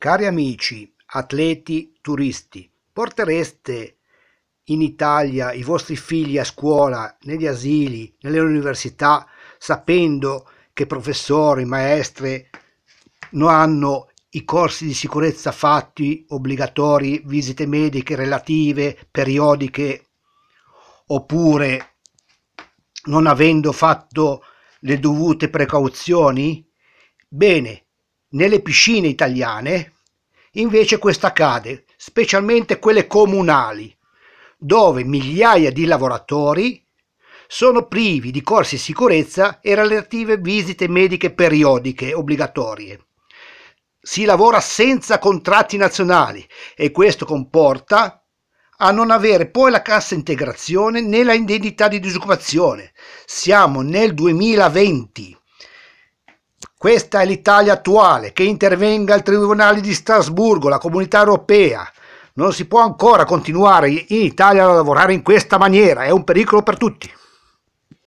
Cari amici, atleti, turisti, portereste in Italia i vostri figli a scuola, negli asili, nelle università, sapendo che professori, maestre non hanno i corsi di sicurezza fatti obbligatori, visite mediche relative, periodiche, oppure non avendo fatto le dovute precauzioni? Bene, nelle piscine italiane invece questo accade, specialmente quelle comunali, dove migliaia di lavoratori sono privi di corsi di sicurezza e relative visite mediche periodiche obbligatorie. Si lavora senza contratti nazionali e questo comporta a non avere poi la cassa integrazione né la indennità di disoccupazione. Siamo nel 2020 questa è l'Italia attuale, che intervenga il Tribunale di Strasburgo, la comunità europea. Non si può ancora continuare in Italia a lavorare in questa maniera, è un pericolo per tutti.